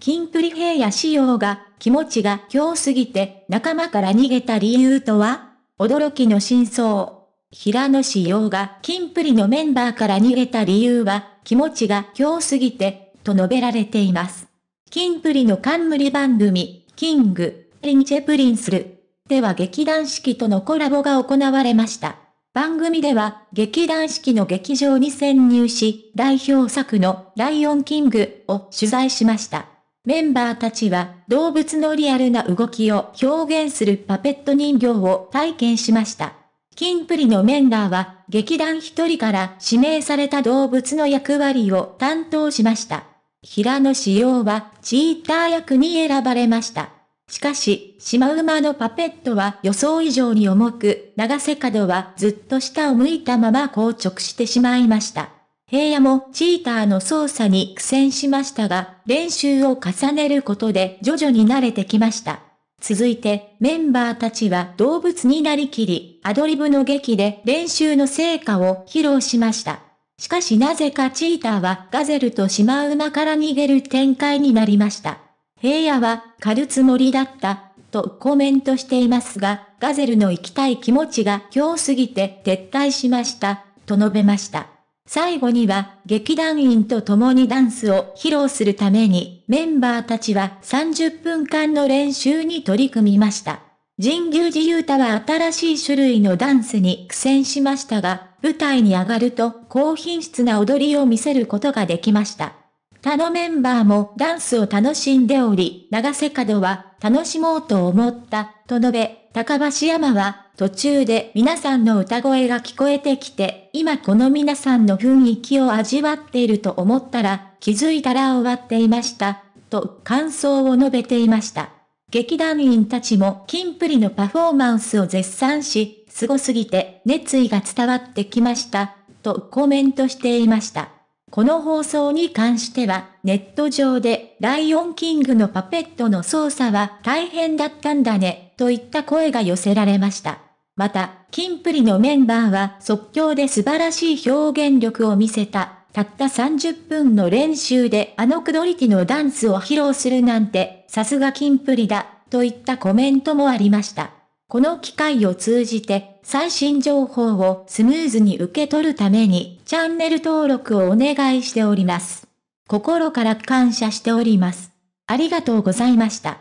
キンプリ平野仕様が気持ちが強すぎて仲間から逃げた理由とは驚きの真相。平野仕様がキンプリのメンバーから逃げた理由は気持ちが強すぎてと述べられています。キンプリの冠番組キングリンチェプリンスルでは劇団四季とのコラボが行われました。番組では劇団四季の劇場に潜入し代表作のライオンキングを取材しました。メンバーたちは動物のリアルな動きを表現するパペット人形を体験しました。キンプリのメンバーは劇団一人から指名された動物の役割を担当しました。平野紫耀はチーター役に選ばれました。しかし、シマウマのパペットは予想以上に重く、長瀬角はずっと下を向いたまま硬直してしまいました。平野もチーターの操作に苦戦しましたが、練習を重ねることで徐々に慣れてきました。続いて、メンバーたちは動物になりきり、アドリブの劇で練習の成果を披露しました。しかしなぜかチーターはガゼルとシマウマから逃げる展開になりました。平野は、狩るつもりだった、とコメントしていますが、ガゼルの行きたい気持ちが強すぎて撤退しました、と述べました。最後には劇団員と共にダンスを披露するためにメンバーたちは30分間の練習に取り組みました。神宮寺勇太は新しい種類のダンスに苦戦しましたが、舞台に上がると高品質な踊りを見せることができました。他のメンバーもダンスを楽しんでおり、長瀬角は楽しもうと思った、と述べ、高橋山は途中で皆さんの歌声が聞こえてきて、今この皆さんの雰囲気を味わっていると思ったら、気づいたら終わっていました、と感想を述べていました。劇団員たちもキンプリのパフォーマンスを絶賛し、凄すすぎて熱意が伝わってきました、とコメントしていました。この放送に関しては、ネット上で、ライオンキングのパペットの操作は大変だったんだね、といった声が寄せられました。また、キンプリのメンバーは即興で素晴らしい表現力を見せた。たった30分の練習であのクドリティのダンスを披露するなんて、さすがキンプリだ、といったコメントもありました。この機会を通じて、最新情報をスムーズに受け取るために、チャンネル登録をお願いしております。心から感謝しております。ありがとうございました。